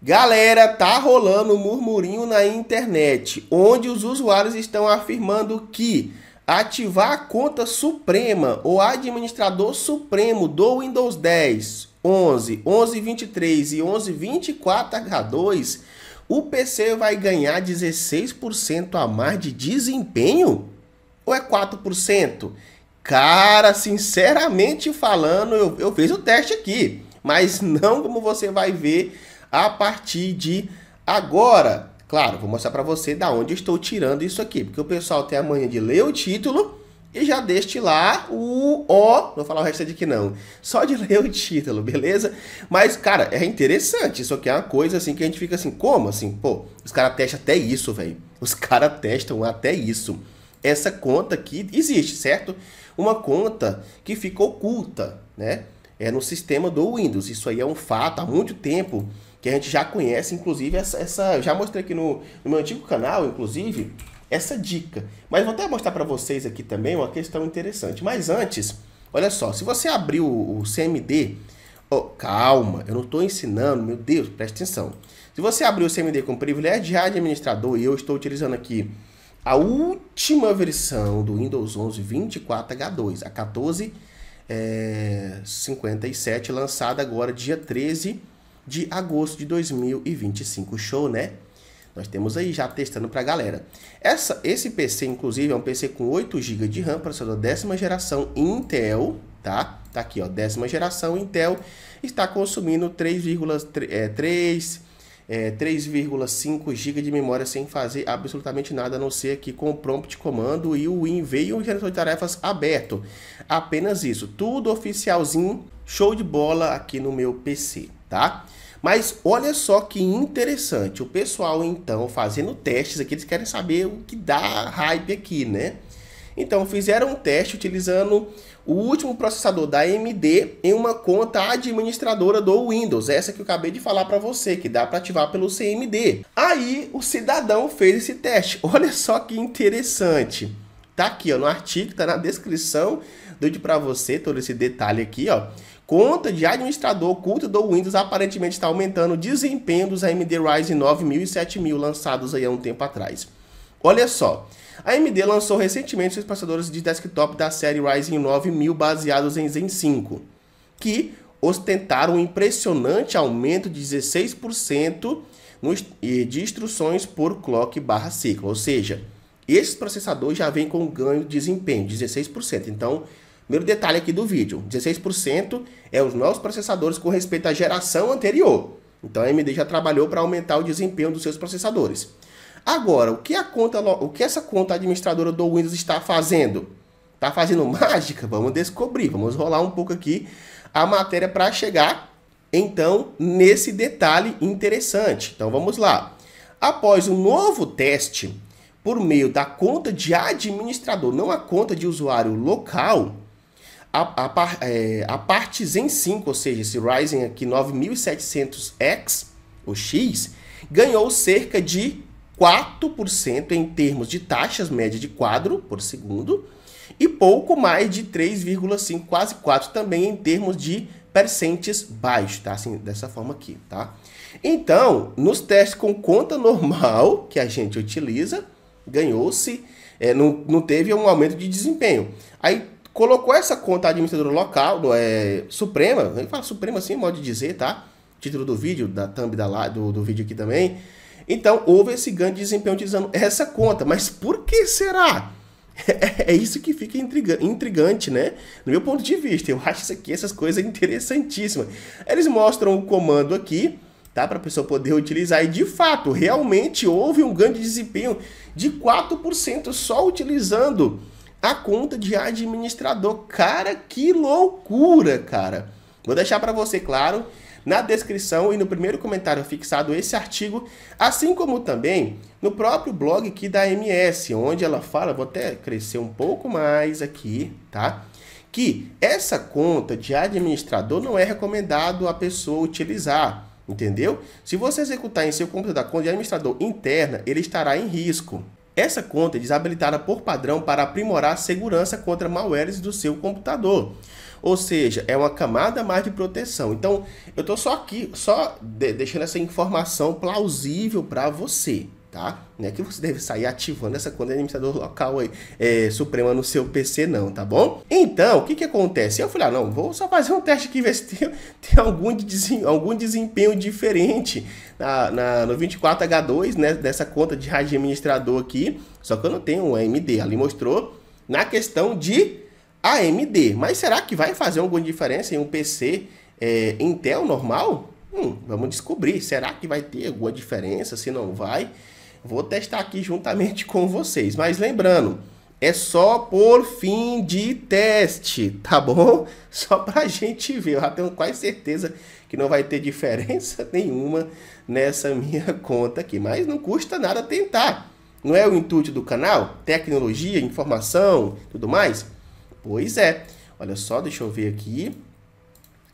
Galera, tá rolando um murmurinho na internet, onde os usuários estão afirmando que ativar a conta suprema ou administrador supremo do Windows 10, 11, 1123 e 1124H2, o PC vai ganhar 16% a mais de desempenho? Ou é 4%? Cara, sinceramente falando, eu, eu fiz o teste aqui, mas não como você vai ver a partir de agora. Claro, vou mostrar para você da onde estou tirando isso aqui, porque o pessoal tem a manha de ler o título e já destilar o O, vou falar o de aqui não, só de ler o título, beleza? Mas, cara, é interessante, isso aqui é uma coisa assim que a gente fica assim, como assim? Pô, os caras testam até isso, velho, os caras testam até isso. Essa conta aqui existe, certo? Uma conta que fica oculta, né? É no sistema do Windows, isso aí é um fato há muito tempo, que a gente já conhece, inclusive essa, essa já mostrei aqui no, no meu antigo canal, inclusive, essa dica. Mas vou até mostrar para vocês aqui também uma questão interessante. Mas antes, olha só, se você abrir o, o CMD, oh, calma, eu não estou ensinando, meu Deus, presta atenção. Se você abrir o CMD com privilégio de administrador, e eu estou utilizando aqui a última versão do Windows 11 24H2, a 1457, é, eh, lançada agora dia 13 de agosto de 2025. Show, né? Nós temos aí já testando para a galera. Essa, esse PC, inclusive, é um PC com 8 GB de RAM, processador décima geração Intel, tá? Tá aqui, ó, décima geração Intel, está consumindo 3,3... É, 3, é, 3,5 GB de memória sem fazer absolutamente nada, a não ser aqui com o prompt comando e o WinV e o de tarefas aberto. Apenas isso, tudo oficialzinho, show de bola aqui no meu PC tá? Mas olha só que interessante, o pessoal então fazendo testes aqui, eles querem saber o que dá hype aqui, né? Então fizeram um teste utilizando o último processador da AMD em uma conta administradora do Windows, essa que eu acabei de falar para você, que dá para ativar pelo CMD. Aí o cidadão fez esse teste. Olha só que interessante. Tá aqui, ó, no artigo, tá na descrição, deu para você todo esse detalhe aqui, ó conta de administrador oculto do Windows aparentemente está aumentando o desempenho dos AMD Ryzen 9000 e 7000 lançados aí há um tempo atrás. Olha só, a AMD lançou recentemente seus processadores de desktop da série Ryzen 9000 baseados em Zen 5, que ostentaram um impressionante aumento de 16% eh, de instruções por clock barra ciclo, ou seja, esses processadores já vêm com ganho de desempenho, 16%. Então, Primeiro detalhe aqui do vídeo, 16% é os novos processadores com respeito à geração anterior. Então a AMD já trabalhou para aumentar o desempenho dos seus processadores. Agora, o que a conta, o que essa conta administradora do Windows está fazendo? Está fazendo mágica? Vamos descobrir. Vamos rolar um pouco aqui a matéria para chegar então nesse detalhe interessante. Então vamos lá. Após um novo teste por meio da conta de administrador, não a conta de usuário local, a, a, é, a parte Zen 5, ou seja, esse Ryzen aqui 9700X, o X, ganhou cerca de 4% em termos de taxas média de quadro por segundo e pouco mais de 3,5, quase 4 também em termos de percentes baixos, tá? Assim, dessa forma aqui, tá? Então, nos testes com conta normal que a gente utiliza, ganhou-se, é, não, não teve um aumento de desempenho. Aí colocou essa conta administradora local, do, é, Suprema, ele fala Suprema assim, modo de dizer, tá? Título do vídeo, da thumb da, do, do vídeo aqui também. Então, houve esse ganho de desempenho utilizando essa conta. Mas por que será? É isso que fica intrigante, né? No meu ponto de vista, eu acho isso aqui, essas coisas interessantíssimas. Eles mostram o comando aqui, tá? Para a pessoa poder utilizar. E de fato, realmente houve um ganho de desempenho de 4% só utilizando a tá conta de administrador. Cara, que loucura, cara. Vou deixar para você claro na descrição e no primeiro comentário fixado esse artigo, assim como também no próprio blog aqui da MS, onde ela fala, vou até crescer um pouco mais aqui, tá? Que essa conta de administrador não é recomendado a pessoa utilizar, entendeu? Se você executar em seu computador da conta de administrador interna, ele estará em risco, essa conta é desabilitada por padrão para aprimorar a segurança contra malwares do seu computador. Ou seja, é uma camada mais de proteção. Então, eu estou só aqui, só de deixando essa informação plausível para você tá? Não é que você deve sair ativando essa conta de administrador local aí, é, suprema no seu PC não, tá bom? Então, o que que acontece? Eu falei, ah, não, vou só fazer um teste aqui, ver se tem, tem algum, desem algum desempenho diferente na, na, no 24H2, né, dessa conta de administrador aqui, só que eu não tenho um AMD, ali mostrou na questão de AMD, mas será que vai fazer alguma diferença em um PC é, Intel normal? Hum, vamos descobrir, será que vai ter alguma diferença, se não vai? Vou testar aqui juntamente com vocês. Mas lembrando, é só por fim de teste, tá bom? Só para a gente ver. Eu já tenho quase certeza que não vai ter diferença nenhuma nessa minha conta aqui. Mas não custa nada tentar. Não é o intuito do canal? Tecnologia, informação, tudo mais? Pois é. Olha só, deixa eu ver aqui.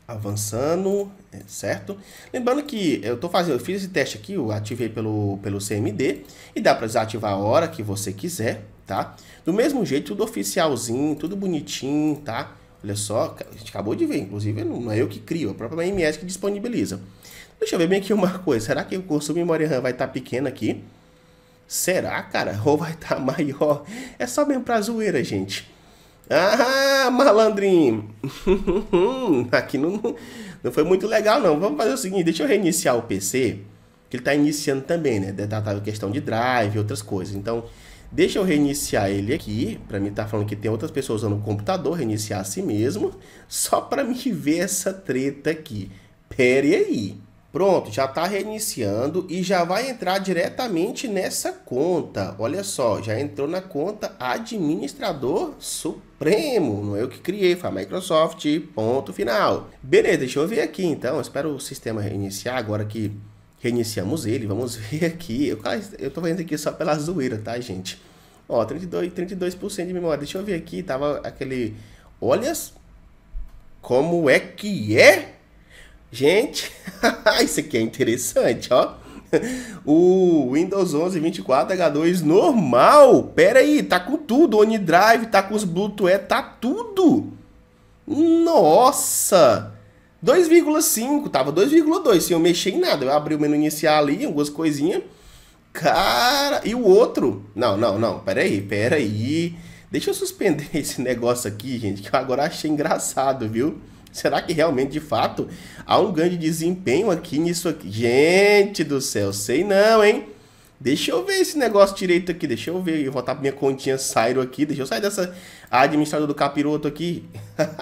Avançando, certo? Lembrando que eu tô fazendo, eu fiz esse teste aqui, eu ativei pelo, pelo CMD e dá para desativar a hora que você quiser, tá? Do mesmo jeito, tudo oficialzinho, tudo bonitinho, tá? Olha só, a gente acabou de ver, inclusive não é eu que crio, é a própria MS que disponibiliza. Deixa eu ver bem aqui uma coisa, será que o consumo de memória RAM vai estar tá pequeno aqui? Será, cara? Ou vai estar tá maior? É só mesmo pra zoeira, gente. Ah, malandrinho! aqui não, não foi muito legal não. Vamos fazer o seguinte, deixa eu reiniciar o PC, que ele está iniciando também, né? Detalhava questão de drive, outras coisas. Então, deixa eu reiniciar ele aqui, para mim tá falando que tem outras pessoas usando o computador, reiniciar a si mesmo, só para me ver essa treta aqui. Pere aí. Pronto, já está reiniciando e já vai entrar diretamente nessa conta. Olha só, já entrou na conta administrador supremo. Não é eu que criei, foi a Microsoft. Ponto final. Beleza, deixa eu ver aqui então. espero o sistema reiniciar agora que reiniciamos ele. Vamos ver aqui. Eu, estou tô aqui só pela zoeira, tá, gente? Ó, 32, 32% de memória. Deixa eu ver aqui. Tava aquele. Olha como é que é Gente, isso aqui é interessante, ó. O Windows 11 24 H2 normal. Pera aí, tá com tudo. OneDrive, tá com os Bluetooth, tá tudo. Nossa! 2,5, tava 2,2, se eu mexer em nada. Eu abri o menu inicial ali, algumas coisinhas. Cara, e o outro? Não, não, não, Pera aí, pera aí. Deixa eu suspender esse negócio aqui, gente, que eu agora achei engraçado, viu? Será que realmente, de fato, há um grande desempenho aqui nisso aqui? Gente do céu, sei não, hein? Deixa eu ver esse negócio direito aqui, deixa eu ver, eu vou voltar minha continha Sairo aqui, deixa eu sair dessa administrador do capiroto aqui.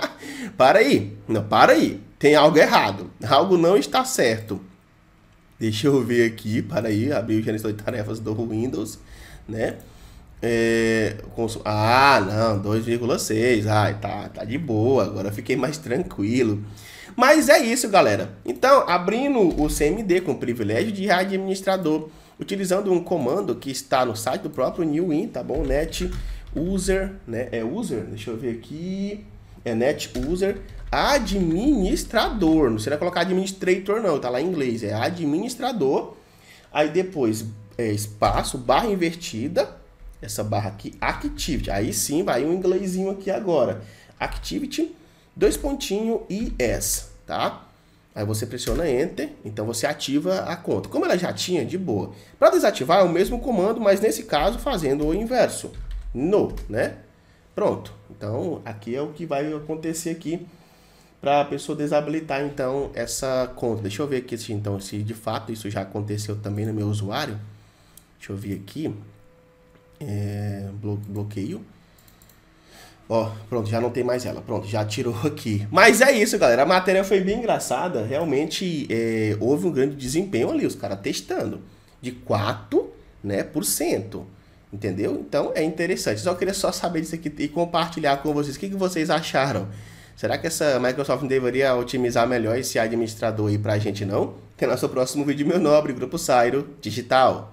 para aí, não, para aí, tem algo errado, algo não está certo. Deixa eu ver aqui, para aí, abrir o gerenciador de tarefas do Windows, né? É, cons... Ah, não, 2,6. Ai, tá, tá de boa. Agora fiquei mais tranquilo. Mas é isso, galera. Então, abrindo o CMD com privilégio de administrador, utilizando um comando que está no site do próprio Newin, tá bom? Net user, né? É user? Deixa eu ver aqui. É net user administrador. Não será colocar administrator não, tá lá em inglês. É administrador. Aí depois é espaço, barra invertida, essa barra aqui, Activity. Aí sim, vai um inglêsinho aqui agora. Activity, dois pontinhos e S, tá? Aí você pressiona Enter, então você ativa a conta. Como ela já tinha, de boa. Para desativar é o mesmo comando, mas nesse caso fazendo o inverso. No, né? Pronto. Então aqui é o que vai acontecer aqui para a pessoa desabilitar então essa conta. Deixa eu ver aqui se então se de fato isso já aconteceu também no meu usuário. Deixa eu ver aqui é, bloqueio. Ó, pronto, já não tem mais ela. Pronto, já tirou aqui. Mas é isso, galera. A matéria foi bem engraçada. Realmente é, houve um grande desempenho ali, os caras testando. De 4%, né, por cento. Entendeu? Então é interessante. Só queria só saber disso aqui e compartilhar com vocês. O que, que vocês acharam? Será que essa Microsoft deveria otimizar melhor esse administrador aí pra gente, não? Até nosso próximo vídeo, meu nobre, Grupo Sairo Digital.